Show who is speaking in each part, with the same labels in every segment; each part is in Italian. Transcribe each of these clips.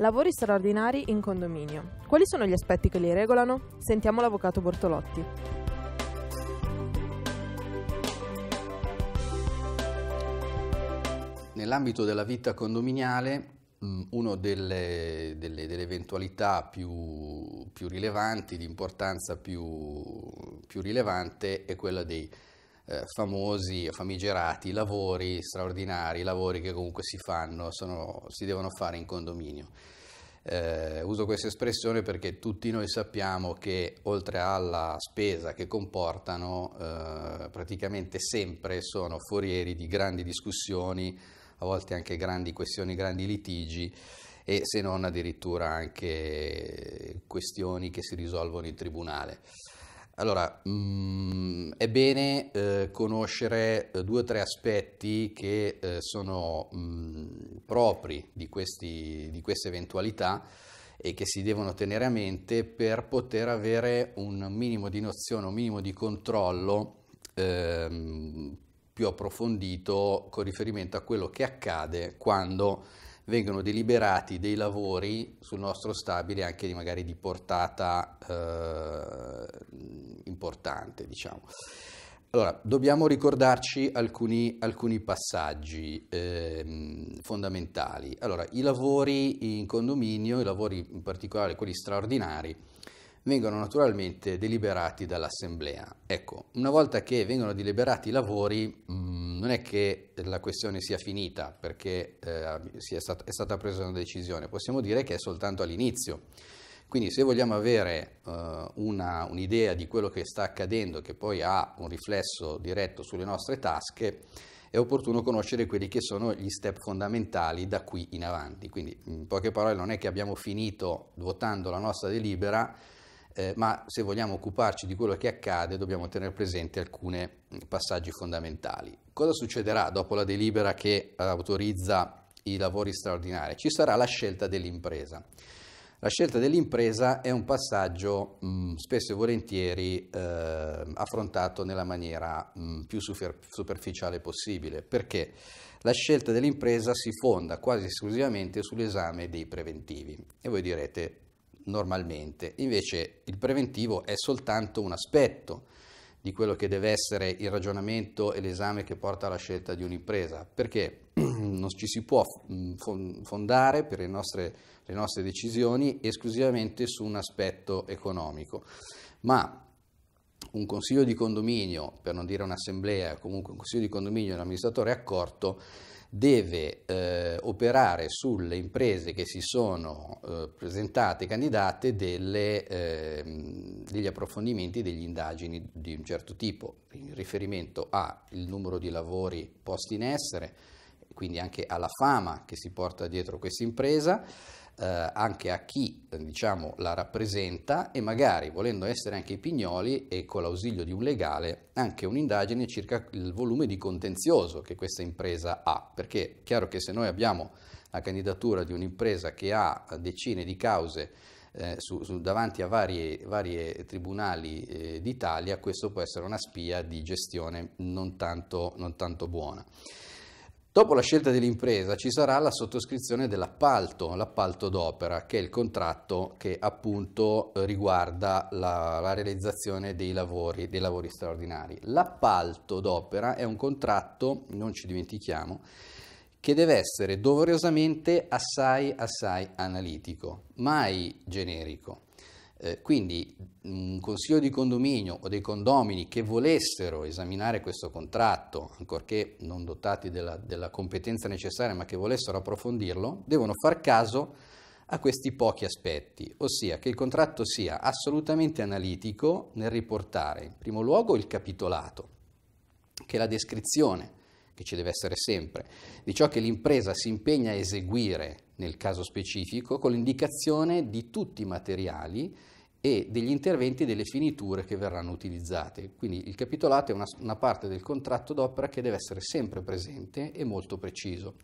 Speaker 1: Lavori straordinari
Speaker 2: in condominio. Quali sono gli aspetti che li regolano? Sentiamo l'avvocato Bortolotti.
Speaker 1: Nell'ambito della vita condominiale, mm, una delle, delle, delle, eventualità più, più, rilevanti, di importanza più, più rilevante, è quella dei eh, famosi famigerati lavori straordinari, lavori che comunque si fanno, sono, si devono fare in condominio. Eh, uso questa espressione perché tutti noi sappiamo che oltre alla spesa che comportano, eh, praticamente sempre sono forieri di grandi discussioni, a volte anche grandi questioni, grandi litigi e se non addirittura anche questioni che si risolvono in tribunale. Allora, mh, mm, è bene eh, conoscere eh, due o tre aspetti che eh, sono mh, mm, propri di, questi, di, queste eventualità e che si devono tenere a mente per poter avere un minimo di nozione, un minimo di controllo ehm, più approfondito con riferimento a quello che accade quando vengono deliberati dei lavori sul nostro stabile anche di magari di portata eh, importante, diciamo. Allora, dobbiamo ricordarci alcuni, alcuni passaggi eh, fondamentali. Allora, i lavori in condominio, i lavori in particolare quelli straordinari, vengono naturalmente deliberati dall'assemblea. Ecco, una volta che vengono deliberati i lavori, mm, non è che la questione sia finita perché eh, è, stata, è, stata presa una decisione, possiamo dire che è soltanto all'inizio. Quindi se vogliamo avere eh, una, un'idea di quello che sta accadendo, che poi ha un riflesso diretto sulle nostre tasche, è opportuno conoscere quelli che sono gli step fondamentali da qui in avanti. Quindi in poche parole non è che abbiamo finito votando la nostra delibera, eh, ma se vogliamo occuparci di quello che accade dobbiamo tenere presente alcuni passaggi fondamentali. Cosa succederà dopo la delibera che autorizza i lavori straordinari? Ci sarà la scelta dell'impresa. La scelta dell'impresa è un passaggio mh, spesso e volentieri eh, affrontato nella maniera mh, più superficiale possibile, perché la scelta dell'impresa si fonda quasi esclusivamente sull'esame dei preventivi. E voi direte, normalmente. Invece il preventivo è soltanto un aspetto di quello che deve essere il ragionamento e l'esame che porta alla scelta di un'impresa, perché non ci si può mm, fondare per le nostre, le nostre decisioni esclusivamente su un aspetto economico, ma un consiglio di condominio, per non dire un'assemblea, comunque un consiglio di condominio e un amministratore accorto deve eh, operare sulle imprese che si sono eh, presentate candidate delle, eh, degli approfondimenti, degli indagini di un certo tipo in riferimento al numero di lavori posti in essere, quindi anche alla fama che si porta dietro questa impresa, eh, anche a chi eh, diciamo, la rappresenta e magari volendo essere anche i pignoli e con l'ausilio di un legale anche un'indagine circa il volume di contenzioso che questa impresa ha, perché è chiaro che se noi abbiamo la candidatura di un'impresa che ha decine di cause eh, su, su, davanti a vari tribunali eh, d'Italia, questo può essere una spia di gestione non tanto, non tanto buona. Dopo la scelta dell'impresa ci sarà la sottoscrizione dell'appalto, l'appalto d'opera, che è il contratto che appunto eh, riguarda la, la realizzazione dei lavori, dei lavori straordinari. L'appalto d'opera è un contratto, non ci dimentichiamo, che deve essere doverosamente assai, assai analitico, mai generico. Eh, quindi un consiglio di condominio o dei condomini che volessero esaminare questo contratto, ancorché non dotati della, della competenza necessaria, ma che volessero approfondirlo, devono far caso a questi pochi aspetti, ossia che il contratto sia assolutamente analitico nel riportare in primo luogo il capitolato, che è la descrizione che ci deve essere sempre di ciò che l'impresa si impegna a eseguire nel caso specifico, con l'indicazione di tutti i materiali e degli interventi e delle finiture che verranno utilizzate. Quindi il capitolato è una, una parte del contratto d'opera che deve essere sempre presente e molto preciso.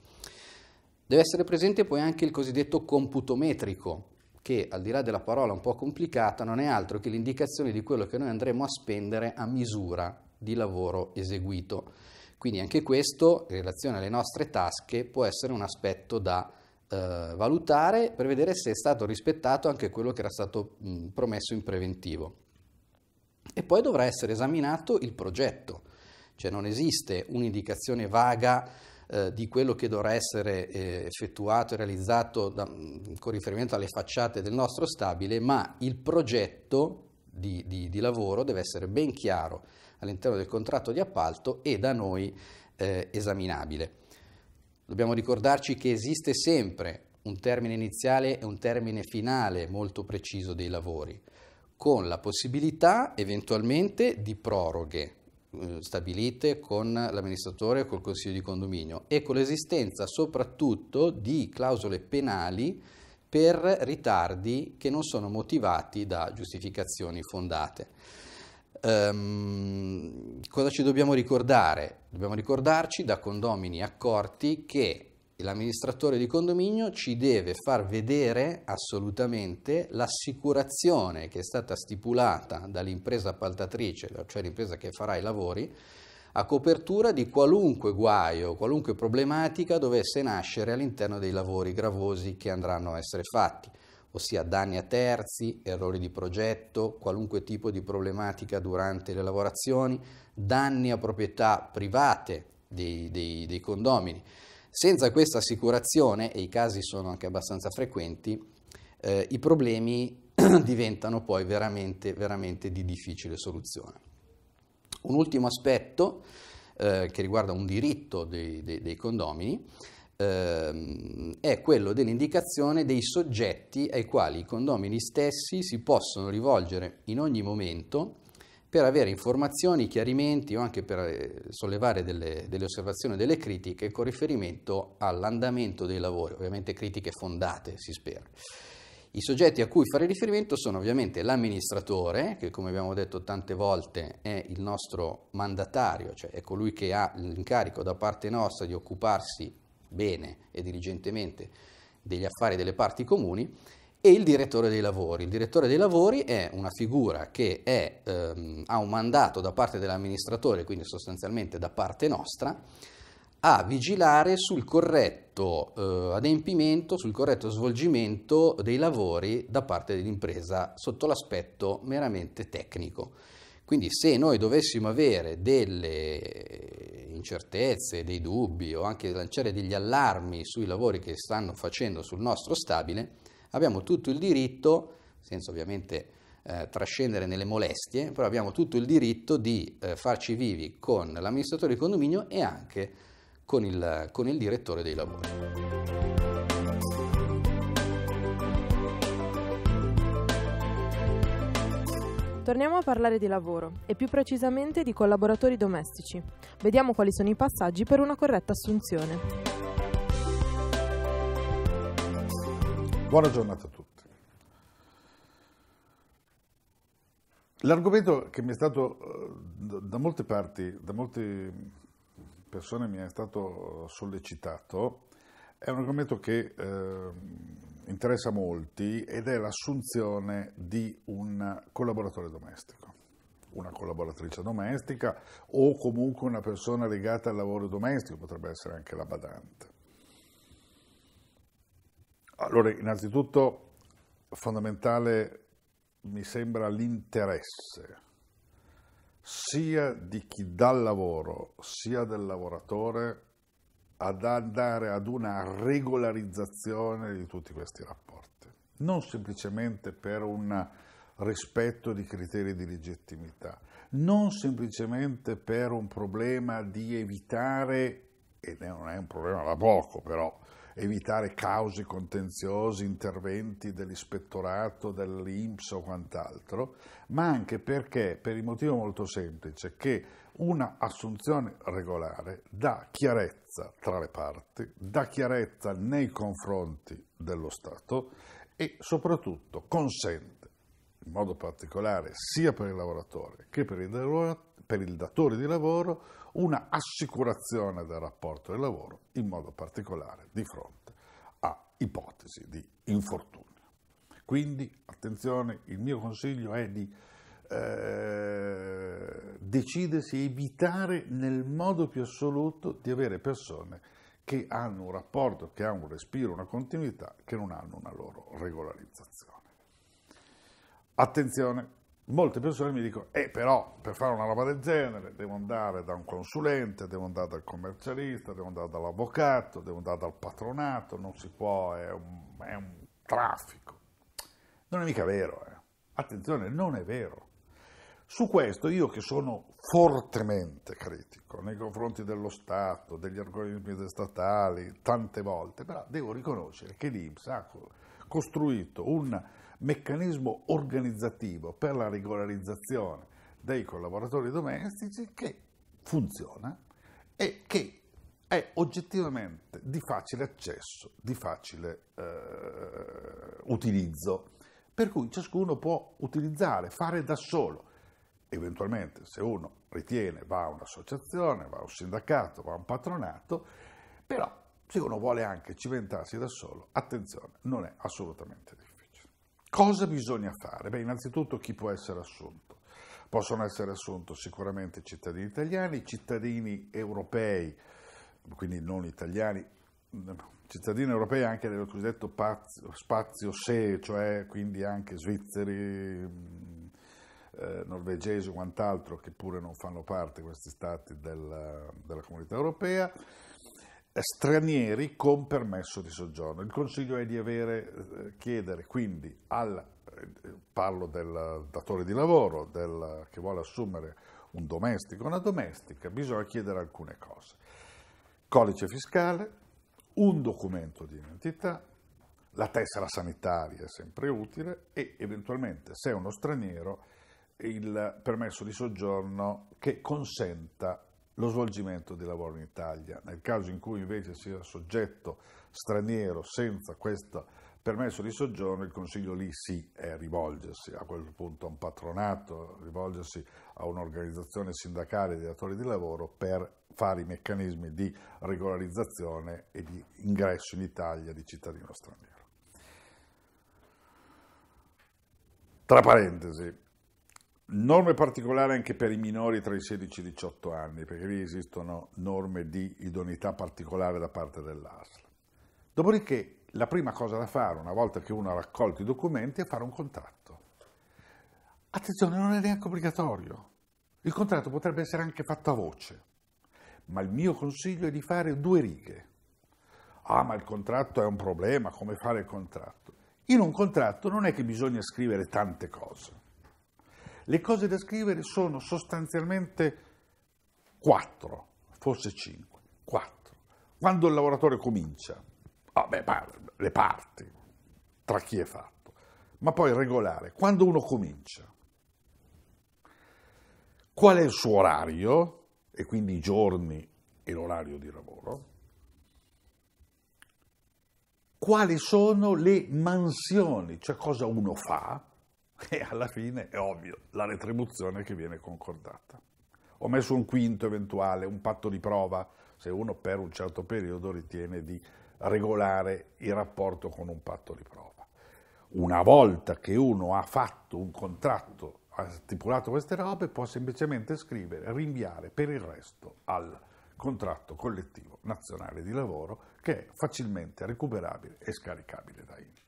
Speaker 1: Deve essere presente poi anche il cosiddetto computometrico, che al di là della parola un po' complicata non è altro che l'indicazione di quello che noi andremo a spendere a misura di lavoro eseguito. Quindi anche questo, in relazione alle nostre tasche, può essere un aspetto da eh, valutare per vedere se è stato rispettato anche quello che era stato mh, promesso in preventivo. E poi dovrà essere esaminato il progetto, cioè non esiste un'indicazione vaga eh, di quello che dovrà essere eh, effettuato e realizzato da, con riferimento alle facciate del nostro stabile, ma il progetto di, di, di lavoro deve essere ben chiaro all'interno del contratto di appalto e da noi eh, esaminabile. Dobbiamo ricordarci che esiste sempre un termine iniziale e un termine finale molto preciso dei lavori, con la possibilità eventualmente di proroghe eh, stabilite con l'amministratore o col consiglio di condominio e con l'esistenza soprattutto di clausole penali per ritardi che non sono motivati da giustificazioni fondate. Um, cosa ci dobbiamo ricordare? Dobbiamo ricordarci da condomini accorti che l'amministratore di condominio ci deve far vedere assolutamente l'assicurazione che è stata stipulata dall'impresa appaltatrice, cioè l'impresa che farà i lavori, a copertura di qualunque guaio, qualunque problematica dovesse nascere all'interno dei lavori gravosi che andranno a essere fatti ossia danni a terzi, errori di progetto, qualunque tipo di problematica durante le lavorazioni, danni a proprietà private dei, dei, dei condomini. Senza questa assicurazione, e i casi sono anche abbastanza frequenti, eh, i problemi diventano poi veramente, veramente di difficile soluzione. Un ultimo aspetto eh, che riguarda un diritto dei, dei condomini Ehm, è quello dell'indicazione dei soggetti ai quali i condomini stessi si possono rivolgere in ogni momento per avere informazioni, chiarimenti o anche per eh, sollevare delle, delle osservazioni delle critiche con riferimento all'andamento dei lavori, ovviamente critiche fondate, si spera. I soggetti a cui fare riferimento sono ovviamente l'amministratore, che come abbiamo detto tante volte è il nostro mandatario, cioè è colui che ha l'incarico da parte nostra di occuparsi bene e diligentemente degli affari delle parti comuni, e il direttore dei lavori. Il direttore dei lavori è una figura che è, ehm, ha un mandato da parte dell'amministratore, quindi sostanzialmente da parte nostra, a vigilare sul corretto eh, adempimento, sul corretto svolgimento dei lavori da parte dell'impresa sotto l'aspetto meramente tecnico. Quindi se noi dovessimo avere delle incertezze, dei dubbi o anche lanciare degli allarmi sui lavori che stanno facendo sul nostro stabile, abbiamo tutto il diritto, senza ovviamente eh, trascendere nelle molestie, però abbiamo tutto il diritto di eh, farci vivi con l'amministratore di condominio e anche con il, con il direttore dei lavori.
Speaker 2: Torniamo a parlare di lavoro e più precisamente di collaboratori domestici. Vediamo quali sono i passaggi per una corretta assunzione. Buona giornata a tutti. L'argomento che mi è stato eh, da molte parti, da molte persone mi è stato sollecitato, è un argomento che eh, interessa molti ed è l'assunzione di un collaboratore domestico, una collaboratrice domestica o comunque una persona legata al lavoro domestico, potrebbe essere anche la badante. Allora, innanzitutto fondamentale mi sembra l'interesse sia di chi dà lavoro sia del lavoratore ad andare ad una regolarizzazione di tutti questi rapporti, non semplicemente per un rispetto di criteri di legittimità, non semplicemente per un problema di evitare, e non è un problema da poco però, evitare cause contenziosi, interventi dell'ispettorato, dell'INPS o quant'altro, ma anche perché, per il motivo molto semplice, che una assunzione regolare dà chiarezza tra le parti, dà chiarezza nei confronti dello Stato e soprattutto consente, in modo particolare sia per il lavoratore che per il, per il datore di lavoro, una assicurazione del rapporto di lavoro, in modo particolare di fronte a ipotesi di infortunio. Quindi, attenzione, il mio consiglio è di eh, decidersi, evitare nel modo più assoluto di avere persone che hanno un rapporto, che hanno un respiro, una continuità, che non hanno una loro regolarizzazione. Attenzione, molte persone mi dicono, eh però per fare una roba del genere devo andare da un consulente, devo andare dal commercialista, devo andare dall'avvocato, devo andare dal patronato, non si può, è un, è un traffico. Non è mica vero, eh. attenzione, non è vero. Su questo io che sono fortemente critico nei confronti dello Stato, degli organismi statali, tante volte, però devo riconoscere che l'Inps ha costruito un meccanismo organizzativo per la regolarizzazione dei collaboratori domestici che funziona e che è oggettivamente di facile accesso, di facile eh, utilizzo, per cui ciascuno può utilizzare, fare da solo. Eventualmente, se uno ritiene, va a un'associazione, va a un sindacato, va a un patronato, però se uno vuole anche cimentarsi da solo, attenzione, non è assolutamente difficile. Cosa bisogna fare? Beh, innanzitutto chi può essere assunto? Possono essere assunti sicuramente cittadini italiani, cittadini europei, quindi non italiani, cittadini europei anche del cosiddetto spazio SE, cioè quindi anche svizzeri, eh, norvegesi o quant'altro, che pure non fanno parte questi stati della, della comunità europea stranieri con permesso di soggiorno. Il consiglio è di avere, eh, chiedere quindi al, eh, parlo del datore di lavoro, del, che vuole assumere un domestico, una domestica, bisogna chiedere alcune cose. Codice fiscale, un documento di identità, la tessera sanitaria è sempre utile e eventualmente, se è uno straniero, il permesso di soggiorno che consenta lo svolgimento del lavoro in Italia. Nel caso in cui invece sia soggetto straniero senza questo permesso di soggiorno, il consiglio lì sì è rivolgersi a quel punto a un patronato, rivolgersi a un'organizzazione sindacale di datori di lavoro per fare i meccanismi di regolarizzazione e di ingresso in Italia di cittadino straniero. Tra parentesi, Norme particolari anche per i minori tra i 16 e i 18 anni, perché lì esistono norme di idoneità particolare da parte dell'ASL. Dopodiché la prima cosa da fare, una volta che uno ha raccolto i documenti, è fare un contratto. Attenzione, non è neanche obbligatorio. Il contratto potrebbe essere anche fatto a voce, ma il mio consiglio è di fare due righe. Ah, ma il contratto è un problema, come fare il contratto? In un contratto non è che bisogna scrivere tante cose le cose da scrivere sono sostanzialmente quattro, forse cinque, quattro. Quando il lavoratore comincia, ah le parti, tra chi è fatto, ma poi regolare, quando uno comincia, qual è il suo orario, e quindi i giorni e l'orario di lavoro, quali sono le mansioni, cioè cosa uno fa, e alla fine è ovvio la retribuzione che viene concordata. Ho messo un quinto eventuale, un patto di prova, se uno per un certo periodo ritiene di regolare il rapporto con un patto di prova. Una volta che uno ha fatto un contratto, ha stipulato queste robe, può semplicemente scrivere, rinviare per il resto al contratto collettivo nazionale di lavoro che è facilmente recuperabile e scaricabile da internet.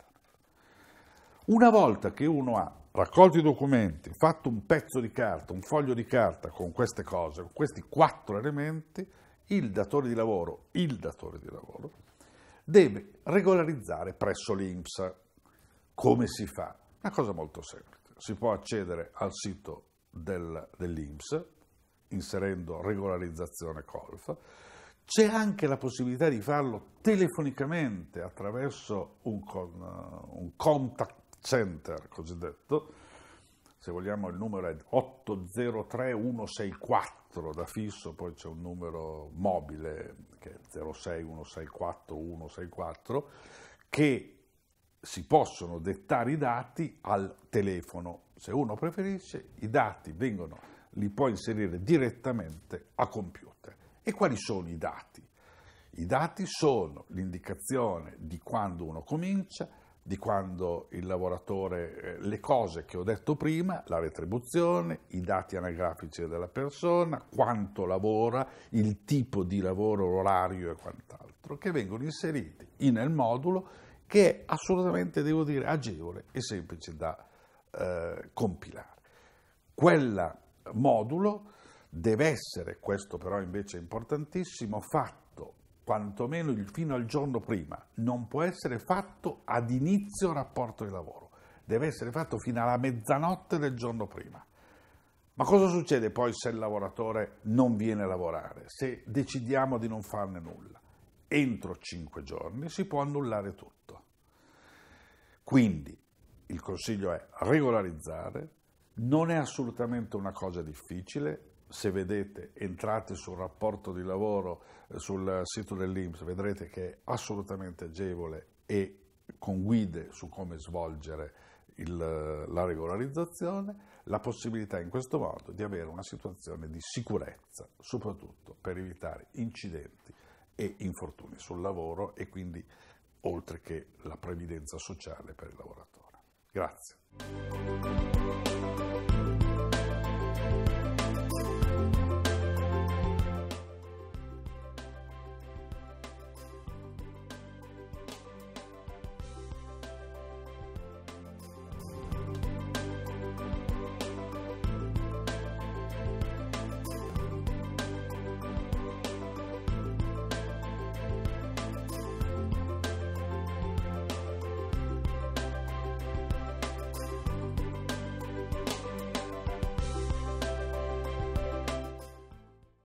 Speaker 2: Una volta che uno ha raccolto i documenti, fatto un pezzo di carta, un foglio di carta con queste cose, con questi quattro elementi, il datore di lavoro, il datore di lavoro, deve regolarizzare presso l'INPS. Come si fa? Una cosa molto semplice. Si può accedere al sito del, dell'INPS inserendo regolarizzazione colf. C'è anche la possibilità di farlo telefonicamente attraverso un, un contact center cosiddetto, se vogliamo il numero è 803164 da fisso, poi c'è un numero mobile che è 06164164, che si possono dettare i dati al telefono. Se uno preferisce, i dati vengono, li può inserire direttamente a computer. E quali sono i dati? I dati sono l'indicazione di quando uno comincia, di quando il lavoratore, eh, le cose che ho detto prima, la retribuzione, i dati anagrafici della persona, quanto lavora, il tipo di lavoro, l'orario e quant'altro, che vengono inseriti nel modulo che è assolutamente, devo dire, agevole e semplice da eh, compilare. Quel modulo deve essere, questo però invece è importantissimo, fatto quantomeno fino al giorno prima, non può essere fatto ad inizio rapporto di lavoro, deve essere fatto fino alla mezzanotte del giorno prima. Ma cosa succede poi se il lavoratore non viene a lavorare, se decidiamo di non farne nulla? Entro cinque giorni si può annullare tutto. Quindi il consiglio è regolarizzare, non è assolutamente una cosa difficile, se vedete, entrate sul rapporto di lavoro eh, sul sito dell'Inps, vedrete che è assolutamente agevole e con guide su come svolgere il, la regolarizzazione, la possibilità in questo modo di avere una situazione di sicurezza, soprattutto per evitare incidenti e infortuni sul lavoro e quindi oltre che la previdenza sociale per il lavoratore. Grazie.